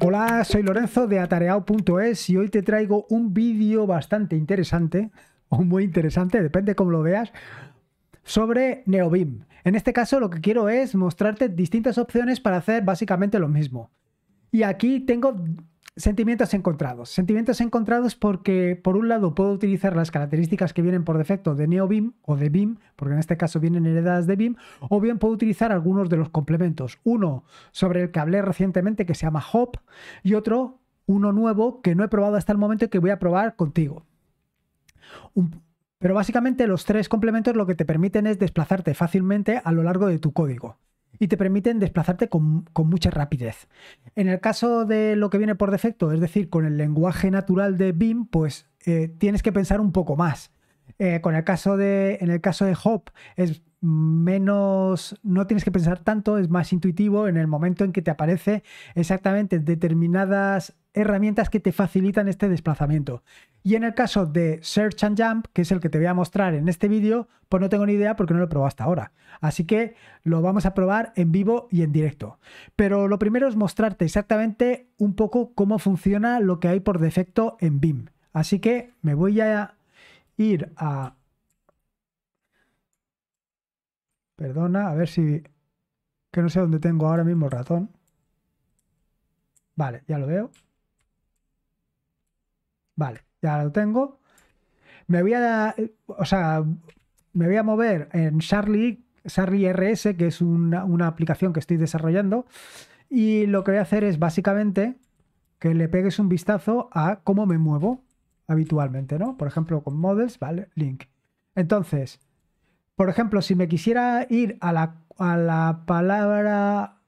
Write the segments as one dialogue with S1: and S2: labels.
S1: Hola, soy Lorenzo de Atareao.es y hoy te traigo un vídeo bastante interesante, o muy interesante, depende cómo lo veas, sobre NeoBIM. En este caso lo que quiero es mostrarte distintas opciones para hacer básicamente lo mismo. Y aquí tengo Sentimientos encontrados. Sentimientos encontrados porque, por un lado, puedo utilizar las características que vienen por defecto de NeoBeam o de BIM, porque en este caso vienen heredadas de BIM, o bien puedo utilizar algunos de los complementos. Uno sobre el que hablé recientemente que se llama Hop y otro, uno nuevo que no he probado hasta el momento y que voy a probar contigo. pero básicamente los tres complementos lo que te permiten es desplazarte fácilmente a lo largo de tu código y te permiten desplazarte con, mucha rapidez. En el caso de lo que viene por defecto, es decir, con el lenguaje natural de BIM, pues eh, tienes que pensar un poco más. Eh, con el caso de, en el caso de Hop, es menos, no tienes que pensar tanto, es más intuitivo en el momento en que te aparece exactamente determinadas herramientas que te facilitan este desplazamiento. Y en el caso de Search and Jump, que es el que te voy a mostrar en este vídeo, pues no tengo ni idea porque no lo he probado hasta ahora. Así que lo vamos a probar en vivo y en directo. Pero lo primero es mostrarte exactamente un poco cómo funciona lo que hay por defecto en BIM. Así que me voy a ir a... Perdona, a ver si... Que no sé dónde tengo ahora mismo el ratón. Vale, ya lo veo. Vale, ya lo tengo. Me voy a. O sea, me voy a mover en Charlie, Charlie RS, que es una, aplicación que estoy desarrollando. Y lo que voy a hacer es básicamente que le pegues un vistazo a cómo me muevo habitualmente, ¿no? Por ejemplo, con models, ¿vale? Link. Entonces, por ejemplo, si me quisiera ir a la, a la palabra...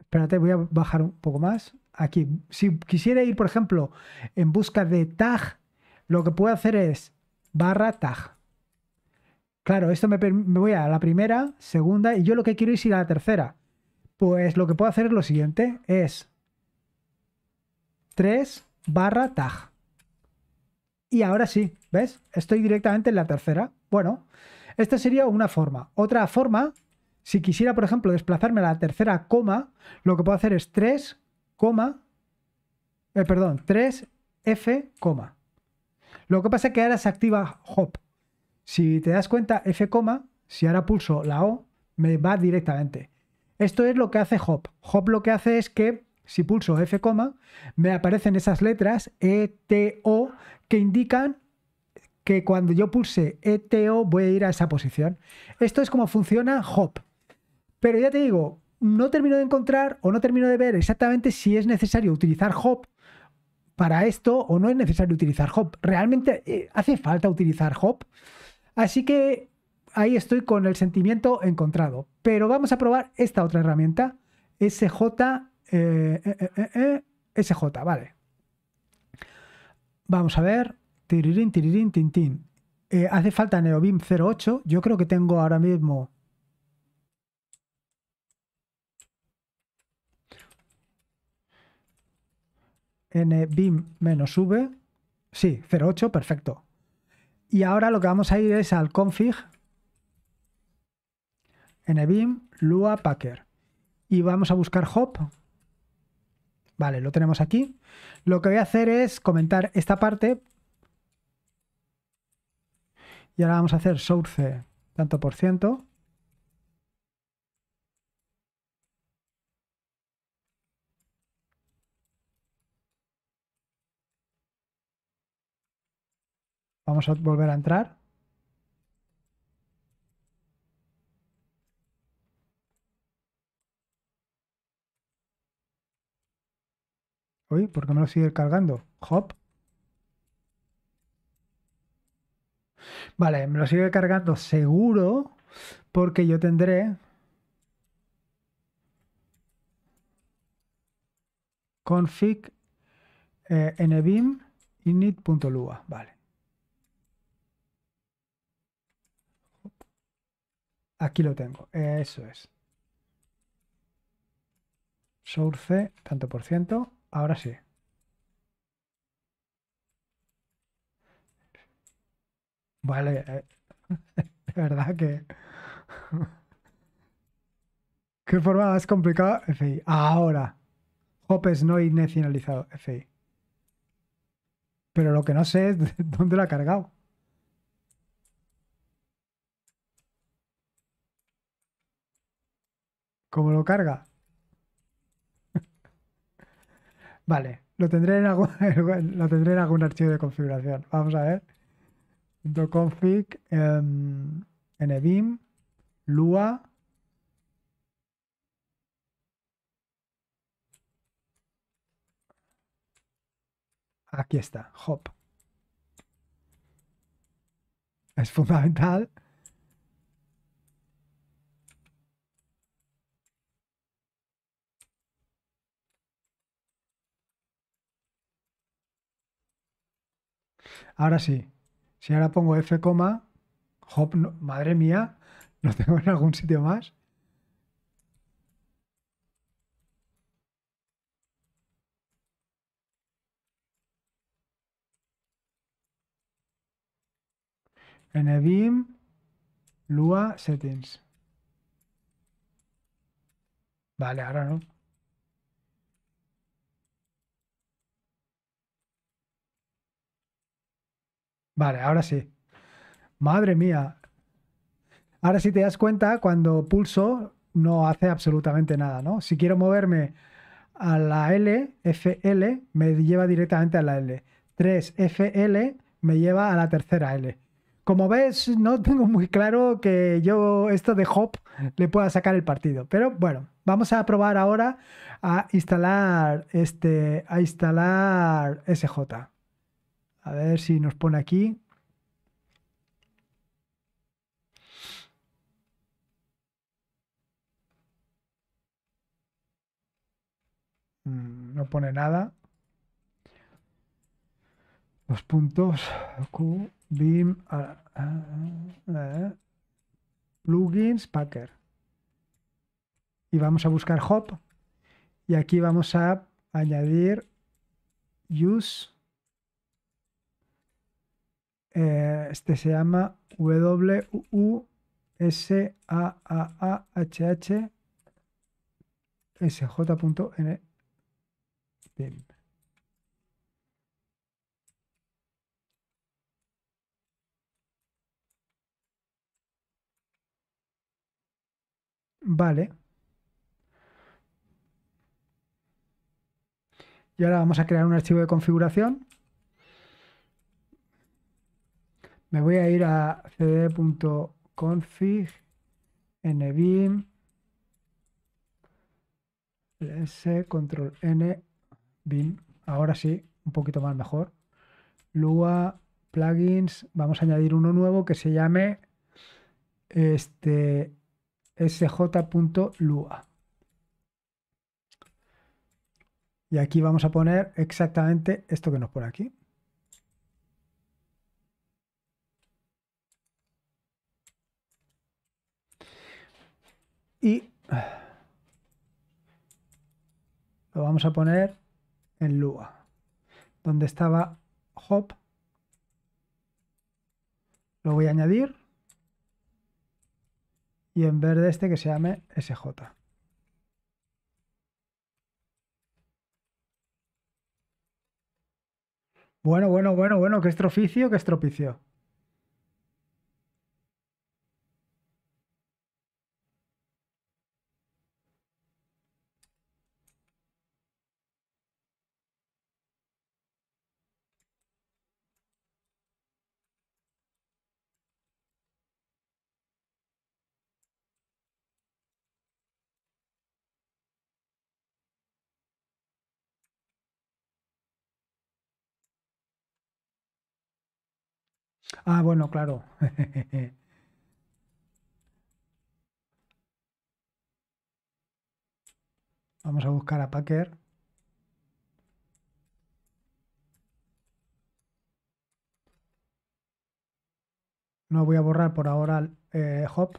S1: Espérate, voy a bajar un poco más aquí. Si quisiera ir, por ejemplo, en busca de tag, lo que puedo hacer es barra tag. Claro, esto me, voy a la primera, segunda, y yo lo que quiero es ir a la tercera. Pues lo que puedo hacer es lo siguiente, es 3 barra tag. Y ahora sí, ¿ves? Estoy directamente en la tercera. Bueno, esta sería una forma. Otra forma, si quisiera, por ejemplo, desplazarme a la tercera coma, lo que puedo hacer es 3 coma, eh, perdón, 3F, coma. Lo que pasa es que ahora se activa hop. Si te das cuenta, F, coma, si ahora pulso la O, me va directamente. Esto es lo que hace hop. Hop lo que hace es que si pulso F, coma, me aparecen esas letras E, T, O que indican que cuando yo pulse e, O, voy a ir a esa posición. Esto es como funciona Hop. Pero ya te digo, no termino de encontrar o no termino de ver exactamente si es necesario utilizar Hop para esto o no es necesario utilizar Hop. ¿Realmente eh, hace falta utilizar Hop? Así que ahí estoy con el sentimiento encontrado. Pero vamos a probar esta otra herramienta, SJ, eh, eh, SJ, vale. Vamos a ver. hace falta Neobim 08. Yo creo que tengo ahora mismo nbim-v, eh, sí, 08, perfecto. Y ahora lo que vamos a ir es al config nbim e lua packer y vamos a buscar hop. Vale, lo tenemos aquí. Lo que voy a hacer es comentar esta parte y ahora vamos a hacer source tanto por ciento Vamos a volver a entrar. Uy, ¿por qué me lo sigue cargando? Hop. Vale, me lo sigue cargando seguro porque yo tendré config eh, nbim init.lua. Vale. Aquí lo tengo, eso es. Source, tanto por ciento. Ahora sí. Vale, eh. de verdad que... Qué forma más complicada, FI. Ahora. Hopes no inicializado, FI. Pero lo que no sé es dónde lo ha cargado. ¿Cómo lo carga? vale, lo tendré, en algún, tendré en algún archivo de configuración. Vamos a ver. doconfig en em, nbim lua aquí está, hop. Es fundamental Ahora sí, si ahora pongo F, hop, madre mía, ¿lo tengo en algún sitio más? Nvim Lua, Settings. Vale, ahora no. Vale, ahora sí. Madre mía. Ahora sí te das cuenta cuando pulso no hace absolutamente nada, ¿no? Si quiero moverme a la L, FL, me lleva directamente a la L. 3FL me lleva a la tercera L. Como ves, no tengo muy claro que yo esto de hop le pueda sacar el partido. Pero bueno, vamos a probar ahora a instalar este a instalar SJ. A ver si nos pone aquí. Mm, no pone nada. Los puntos. Q, ah, ah, ah, eh. plugins, Packer. Y vamos a buscar Hop. Y aquí vamos a añadir use eh, este se llama s a a h w j n Bien. Vale. Y ahora vamos a crear un archivo de configuración Me voy a ir a cd.config, nbim, ls, control n, Ahora sí, un poquito más mejor. Lua, plugins, vamos a añadir uno nuevo que se llame este sj.lua. Y aquí vamos a poner exactamente esto que nos pone aquí. y lo vamos a poner en Lua, donde estaba Hop. Lo voy a añadir y en verde este que se llame SJ. Bueno, bueno, bueno, bueno, qué estroficio, qué estropicio. Ah, bueno, claro. Vamos a buscar a Packer. No voy a borrar por ahora eh, Hop.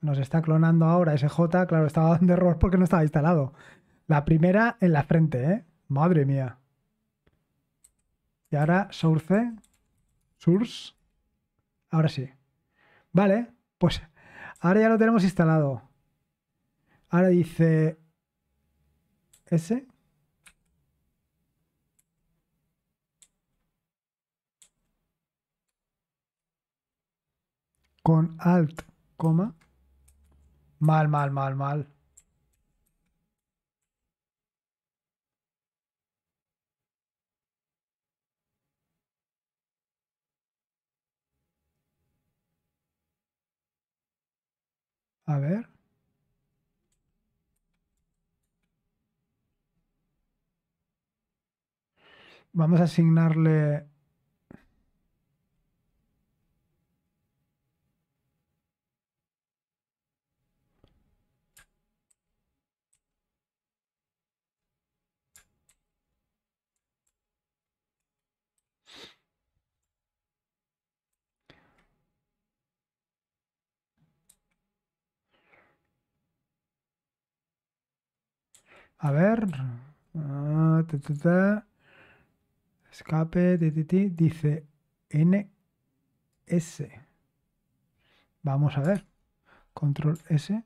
S1: Nos está clonando ahora SJ. Claro, estaba dando error porque no estaba instalado. La primera en la frente, ¿eh? Madre mía. Y ahora source. Source. Ahora sí. Vale, pues ahora ya lo tenemos instalado. Ahora dice S. Con alt, coma. Mal, mal, mal, mal. A ver. Vamos a asignarle A ver. Ah, Escape, de dice NS. Vamos a ver. Control S.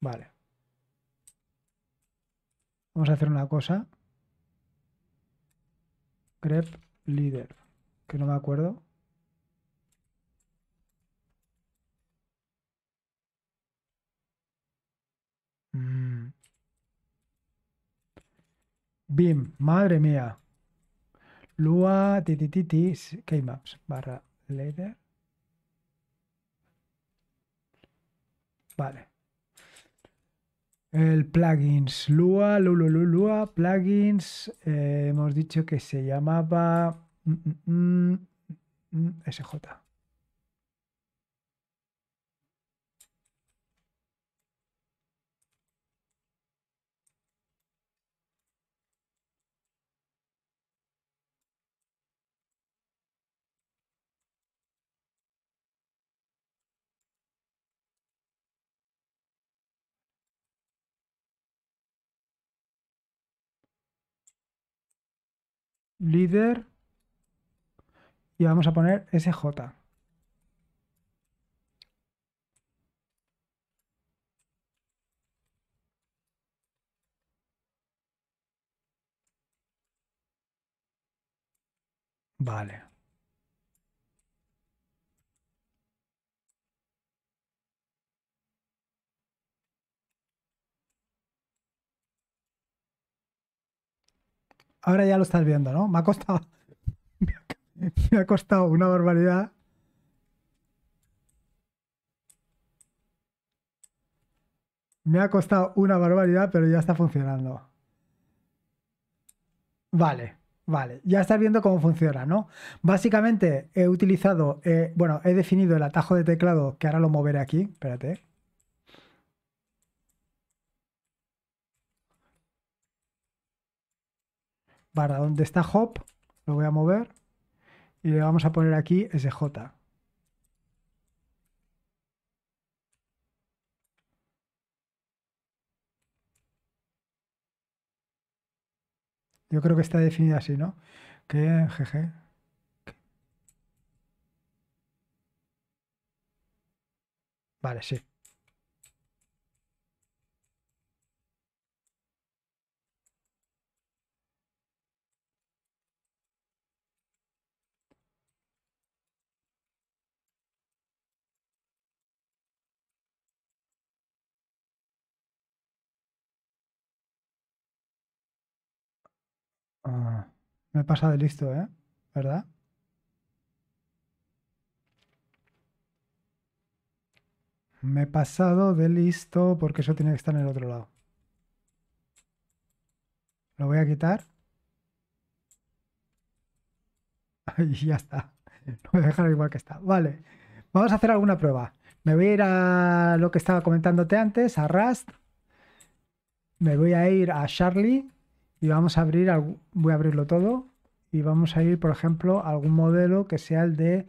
S1: Vale. Vamos a hacer una cosa. Grep líder, que no me acuerdo. Mm. BIM, madre mía. Lua titititis kmaps barra leader. Vale. El plugins Lua, Lululua, Lua, plugins, eh, hemos dicho que se llamaba mm, mm, mm, SJ. líder y vamos a poner SJ. Vale. ahora ya lo estás viendo, ¿no? Me ha costado. Me ha costado una barbaridad. Me ha costado una barbaridad, pero ya está funcionando. Vale, vale. Ya estás viendo cómo funciona, ¿no? Básicamente he utilizado, eh, bueno, he definido el atajo de teclado, que ahora lo moveré aquí, espérate. barra donde está hop, lo voy a mover y le vamos a poner aquí SJ. Yo creo que está definida así, ¿no? Que Jeje. Vale, sí. Ah, me he pasado de listo, ¿eh? ¿Verdad? Me he pasado de listo porque eso tiene que estar en el otro lado. Lo voy a quitar. Y ya está. Lo voy a dejar igual que está. Vale. Vamos a hacer alguna prueba. Me voy a ir a lo que estaba comentándote antes, a Rust. Me voy a ir a Charlie y vamos a abrir, voy a abrirlo todo y vamos a ir, por ejemplo, a algún modelo que sea el de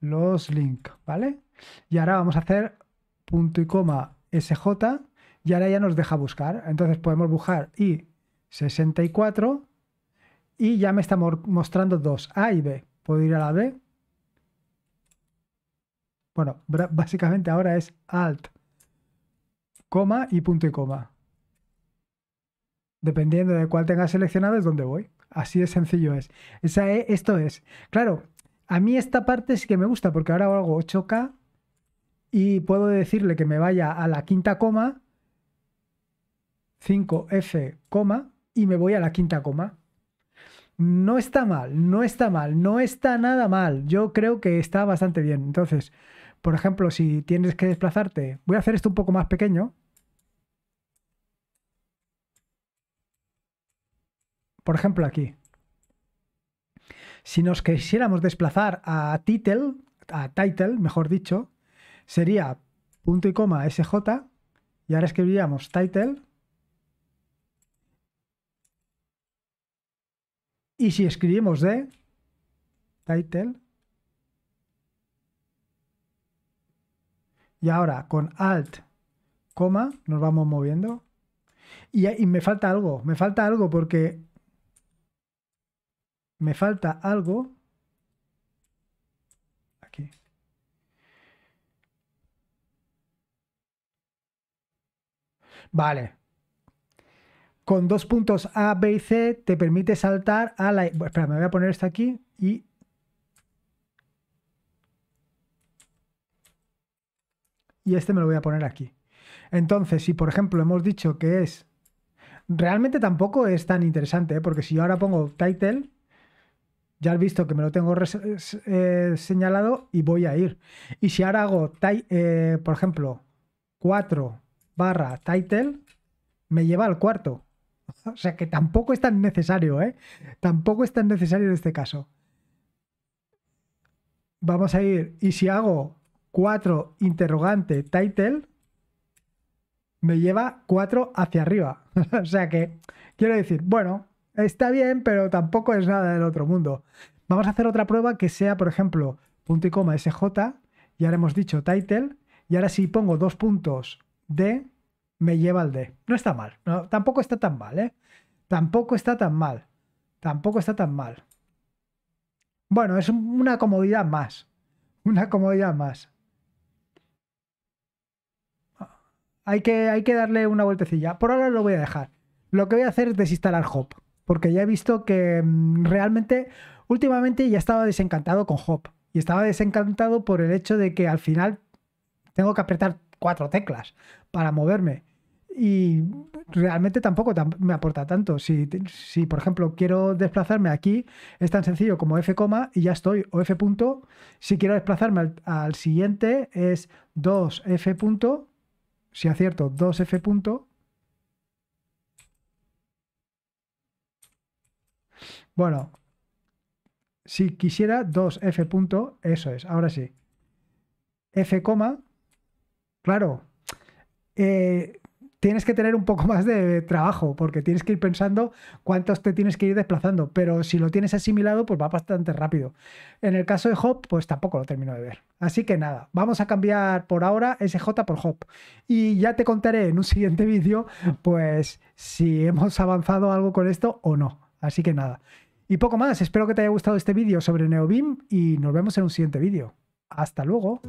S1: los links ¿vale? Y ahora vamos a hacer punto y coma SJ y ahora ya nos deja buscar. Entonces podemos buscar I64 y ya me está mostrando dos, A y B. Puedo ir a la B. Bueno, básicamente ahora es Alt, coma y punto y coma dependiendo de cuál tengas seleccionado, es donde voy. Así de sencillo es. Esa e, esto es. Claro, a mí esta parte sí que me gusta porque ahora hago 8K y puedo decirle que me vaya a la quinta coma, 5F, coma, y me voy a la quinta coma. No está mal, no está mal, no está nada mal. Yo creo que está bastante bien. Entonces, por ejemplo, si tienes que desplazarte, voy a hacer esto un poco más pequeño, Por ejemplo, aquí. Si nos quisiéramos desplazar a title, a title, mejor dicho, sería punto y coma sj y ahora escribiríamos title. Y si escribimos de title y ahora con alt coma nos vamos moviendo y, y me falta algo, me falta algo porque me falta algo. Aquí. Vale. Con dos puntos A, B y C te permite saltar a la... espera, me voy a poner este aquí y... Y este me lo voy a poner aquí. Entonces, si por ejemplo hemos dicho que es... Realmente tampoco es tan interesante, ¿eh? porque si yo ahora pongo title, ya has visto que me lo tengo eh, señalado y voy a ir. Y si ahora hago, eh, por ejemplo, 4 barra title, me lleva al cuarto. O sea que tampoco es tan necesario, ¿eh? Tampoco es tan necesario en este caso. Vamos a ir. Y si hago 4 interrogante title, me lleva 4 hacia arriba. o sea que quiero decir, bueno, está bien, pero tampoco es nada del otro mundo. Vamos a hacer otra prueba que sea, por ejemplo, punto y coma SJ, y ahora hemos dicho title, y ahora si pongo dos puntos D, me lleva al D. No está mal, tampoco está tan mal, ¿eh? Tampoco está tan mal, tampoco está tan mal. Bueno, es una comodidad más, una comodidad más. Hay que, hay que darle una vueltecilla. Por ahora lo voy a dejar. Lo que voy a hacer es desinstalar Hop porque ya he visto que mm, realmente últimamente ya estaba desencantado con Hop y estaba desencantado por el hecho de que al final tengo que apretar cuatro teclas para moverme y realmente tampoco me aporta tanto. Si, por ejemplo, quiero desplazarme aquí, es tan sencillo como F, y ya estoy, o F punto. Si quiero desplazarme al, al siguiente, es 2F punto, si acierto, 2F punto, Bueno, si quisiera 2f punto, eso es, ahora sí. f coma, claro, eh, tienes que tener un poco más de trabajo porque tienes que ir pensando cuántos te tienes que ir desplazando, pero si lo tienes asimilado, pues va bastante rápido. En el caso de Hop, pues tampoco lo termino de ver. Así que nada, vamos a cambiar por ahora SJ por Hop. Y ya te contaré en un siguiente vídeo, pues si hemos avanzado algo con esto o no. Así que nada. Y poco más, espero que te haya gustado este vídeo sobre Neobim y nos vemos en un siguiente vídeo. Hasta luego.